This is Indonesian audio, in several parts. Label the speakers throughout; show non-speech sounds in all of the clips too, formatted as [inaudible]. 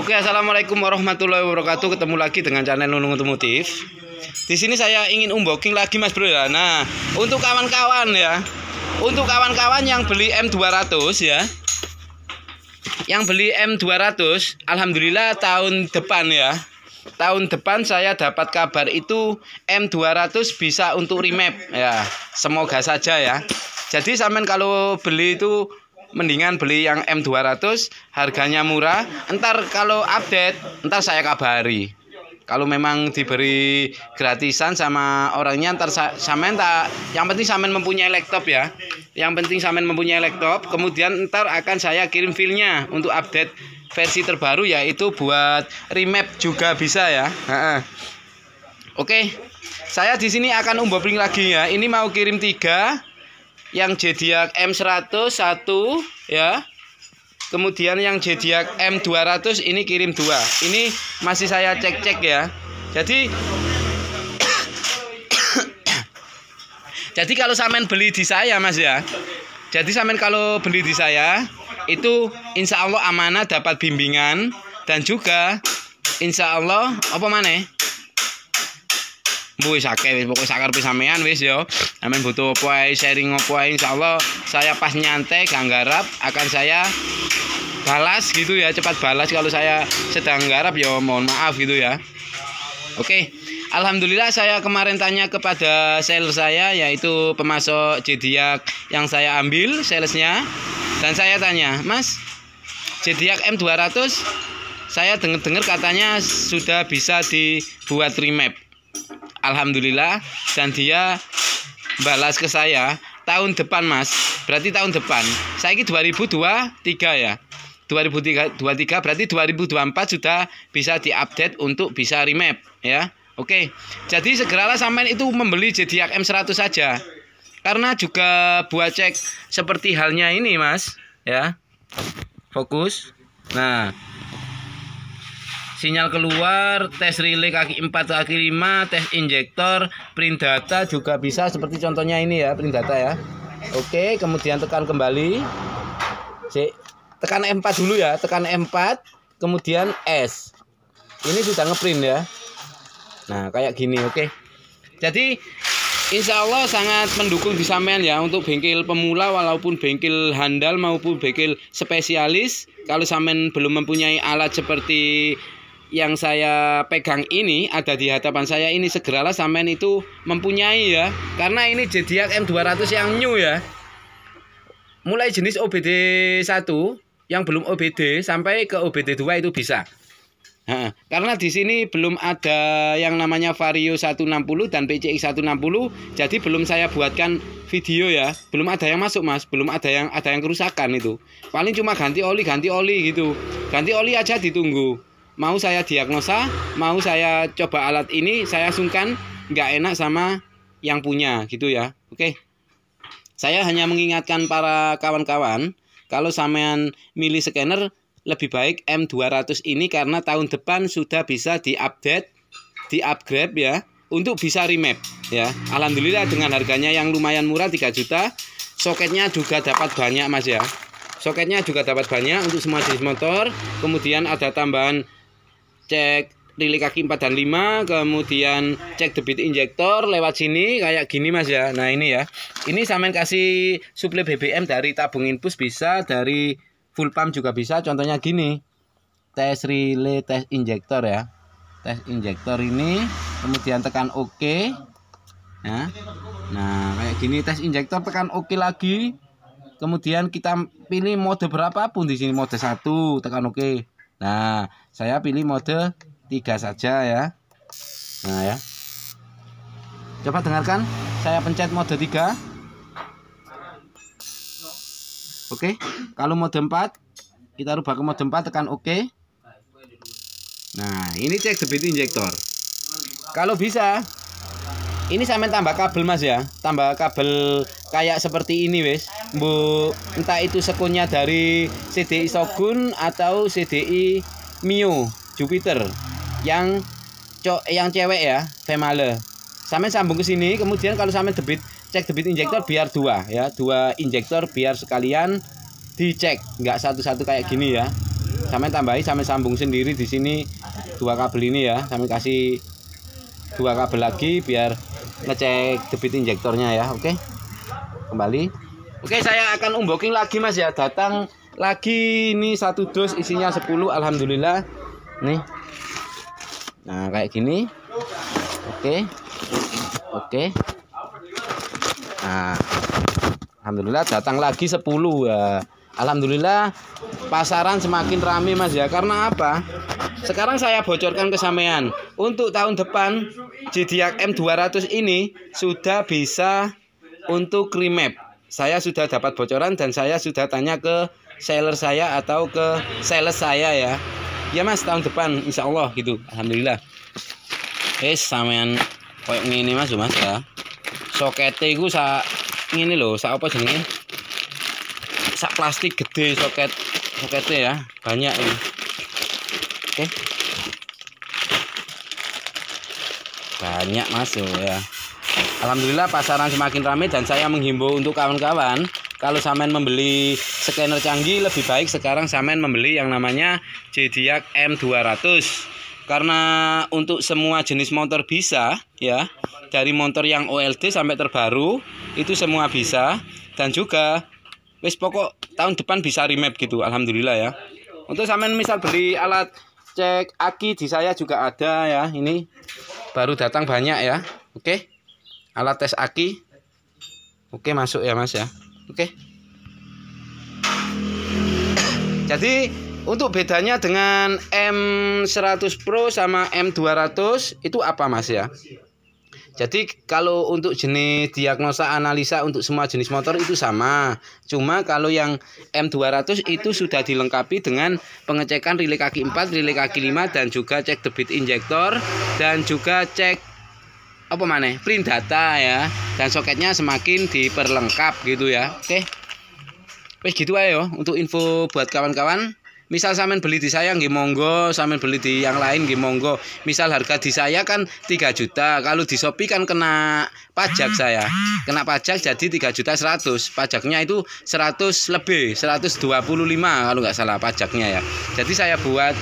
Speaker 1: Oke, assalamualaikum warahmatullahi wabarakatuh. Ketemu lagi dengan channel Nunung Otomotif. Di sini saya ingin unboxing lagi Mas Bro ya. Nah, untuk kawan-kawan ya, untuk kawan-kawan yang beli M200 ya, yang beli M200, alhamdulillah tahun depan ya. Tahun depan saya dapat kabar itu M200 bisa untuk remap ya. Semoga saja ya. Jadi samen kalau beli itu mendingan beli yang M200 harganya murah entar kalau update entar saya kabari kalau memang diberi gratisan sama orangnya entar sa tak yang penting samen mempunyai laptop ya yang penting samen mempunyai laptop kemudian entar akan saya kirim filenya untuk update versi terbaru yaitu buat remap juga bisa ya oke saya di sini akan umbobling lagi ya ini mau kirim tiga yang jadiak M101 ya. Kemudian yang jadiak M200 ini kirim dua. Ini masih saya cek-cek ya. Jadi [coughs] Jadi kalau samen beli di saya Mas ya. Jadi samen kalau beli di saya itu insya Allah amanah dapat bimbingan dan juga insya Allah apa mana? wis akeh wis pokoke sakar pisamean wis yo amin butuh apa ae sharing apa ae insyaallah saya pas nyantai ganggarap akan saya balas gitu ya cepat balas kalau saya sedang garap ya mohon maaf gitu ya oke okay. Alhamdulillah saya kemarin tanya kepada sales saya yaitu pemasok Jediak yang saya ambil salesnya dan saya tanya Mas Jediak M200 saya dengar-dengar katanya sudah bisa dibuat remap alhamdulillah dan dia balas ke saya tahun depan mas berarti tahun depan saya ini 2023 ya 2023 23 berarti 2024 sudah bisa diupdate untuk bisa remap ya oke jadi segeralah sampean itu membeli Zodiac M100 saja karena juga buat cek seperti halnya ini mas ya fokus nah sinyal keluar, tes relay kaki 4 ke kaki 5, tes injektor, print data juga bisa seperti contohnya ini ya, print data ya. Oke, kemudian tekan kembali. C tekan M4 dulu ya, tekan M4, kemudian S. Ini sudah ngeprint ya. Nah, kayak gini, oke. Jadi Insya Allah sangat mendukung main ya untuk bengkel pemula walaupun bengkel handal maupun bengkel spesialis kalau sampean belum mempunyai alat seperti yang saya pegang ini ada di hadapan saya ini segeralah sampean itu mempunyai ya karena ini Zodiac M200 yang new ya mulai jenis OBD 1 yang belum OBD sampai ke OBD 2 itu bisa Nah, karena di sini belum ada yang namanya Vario 160 dan PCX 160, jadi belum saya buatkan video ya. Belum ada yang masuk, Mas. Belum ada yang ada yang kerusakan itu. Paling cuma ganti oli, ganti oli gitu. Ganti oli aja ditunggu mau saya diagnosa, mau saya coba alat ini, saya sungkan nggak enak sama yang punya gitu ya. Oke. Saya hanya mengingatkan para kawan-kawan kalau sampean milih scanner lebih baik M200 ini karena tahun depan sudah bisa diupdate, diupgrade ya untuk bisa remap ya. Alhamdulillah dengan harganya yang lumayan murah 3 juta, soketnya juga dapat banyak Mas ya. Soketnya juga dapat banyak untuk semua jenis motor, kemudian ada tambahan cek rili kaki 4 dan 5 kemudian cek debit injektor lewat sini kayak gini mas ya nah ini ya ini sampean kasih suplai BBM dari tabung infus bisa dari full pump juga bisa contohnya gini tes relay tes injektor ya tes injektor ini kemudian tekan OK ya nah kayak gini tes injektor tekan OK lagi kemudian kita pilih mode berapapun di sini mode 1 tekan OK Nah, saya pilih mode 3 saja ya. Nah ya. Coba dengarkan, saya pencet mode 3. Oke, kalau mode 4 kita rubah ke mode 4 tekan oke. OK. Nah, ini cek debit injektor. Kalau bisa ini sampe tambah kabel Mas ya, tambah kabel kayak seperti ini wes Bu entah itu sekunya dari CDI Sogun atau CDI Mio Jupiter yang co yang cewek ya female sampai sambung ke sini kemudian kalau sampai debit cek debit injektor biar dua ya dua injektor biar sekalian dicek nggak satu-satu kayak gini ya sampai tambahi sampai sambung sendiri di sini dua kabel ini ya sampai kasih dua kabel lagi biar ngecek debit injektornya ya oke okay? kembali. Oke, saya akan unboxing lagi Mas ya. Datang lagi ini satu dos isinya 10 alhamdulillah. Nih. Nah, kayak gini. Oke. Oke. Nah, alhamdulillah datang lagi 10 ya. Alhamdulillah pasaran semakin rame Mas ya. Karena apa? Sekarang saya bocorkan kesamaian. Untuk tahun depan Zodiac M200 ini sudah bisa untuk remap saya sudah dapat bocoran dan saya sudah tanya ke seller saya atau ke sales saya ya ya mas tahun depan insya Allah gitu Alhamdulillah eh sampean koyok ini mas mas ya soketnya itu sa ini loh sa apa ini? sa plastik gede soket soketnya ya banyak ini oke banyak masuk ya Alhamdulillah pasaran semakin ramai dan saya menghimbau untuk kawan-kawan kalau samen membeli scanner canggih lebih baik sekarang samen membeli yang namanya Jediak M200 karena untuk semua jenis motor bisa ya dari motor yang OLD sampai terbaru itu semua bisa dan juga wis pokok tahun depan bisa remap gitu alhamdulillah ya untuk samen misal beli alat cek aki di saya juga ada ya ini baru datang banyak ya oke okay? alat tes aki oke masuk ya mas ya oke jadi untuk bedanya dengan M100 Pro sama M200 itu apa mas ya jadi kalau untuk jenis diagnosa analisa untuk semua jenis motor itu sama cuma kalau yang M200 itu sudah dilengkapi dengan pengecekan relay kaki 4 relay kaki 5 dan juga cek debit injektor dan juga cek apa mana print data ya dan soketnya semakin diperlengkap gitu ya oke okay. wes gitu ayo untuk info buat kawan-kawan misal samen beli di saya nggih monggo Samen beli di yang lain nggih monggo misal harga di saya kan 3 juta kalau di Shopee kan kena pajak saya kena pajak jadi 3 juta 100 pajaknya itu 100 lebih 125 kalau nggak salah pajaknya ya jadi saya buat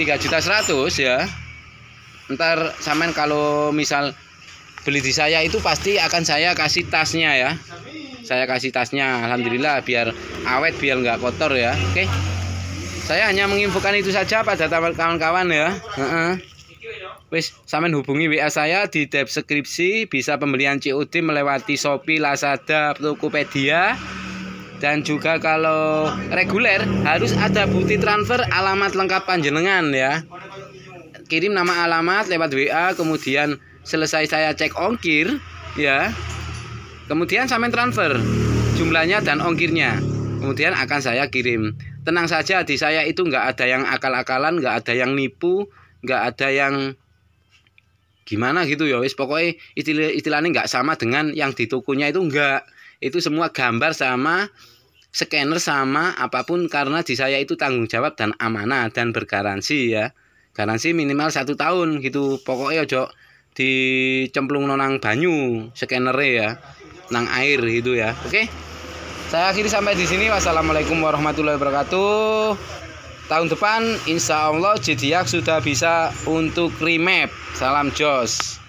Speaker 1: 3 juta 100 ya ntar samen kalau misal beli di saya itu pasti akan saya kasih tasnya ya saya kasih tasnya Alhamdulillah biar awet biar nggak kotor ya oke saya hanya menginfokan itu saja pada kawan-kawan ya uh -uh. Wis, samen hubungi WA saya di deskripsi bisa pembelian COD melewati Shopee, Lazada, Tokopedia dan juga kalau reguler harus ada bukti transfer alamat lengkap panjenengan ya. Kirim nama alamat lewat WA kemudian selesai saya cek ongkir ya kemudian sampai transfer jumlahnya dan ongkirnya kemudian akan saya kirim tenang saja di saya itu nggak ada yang akal-akalan nggak ada yang nipu nggak ada yang gimana gitu ya wis pokoknya istilah istilahnya nggak sama dengan yang di tokonya itu nggak itu semua gambar sama scanner sama apapun karena di saya itu tanggung jawab dan amanah dan bergaransi ya garansi minimal satu tahun gitu pokoknya ojo di cemplung nonang banyu scannernya ya nang air itu ya oke saya akhiri sampai di sini wassalamualaikum warahmatullahi wabarakatuh tahun depan insya Allah Jediak sudah bisa untuk remap salam Jos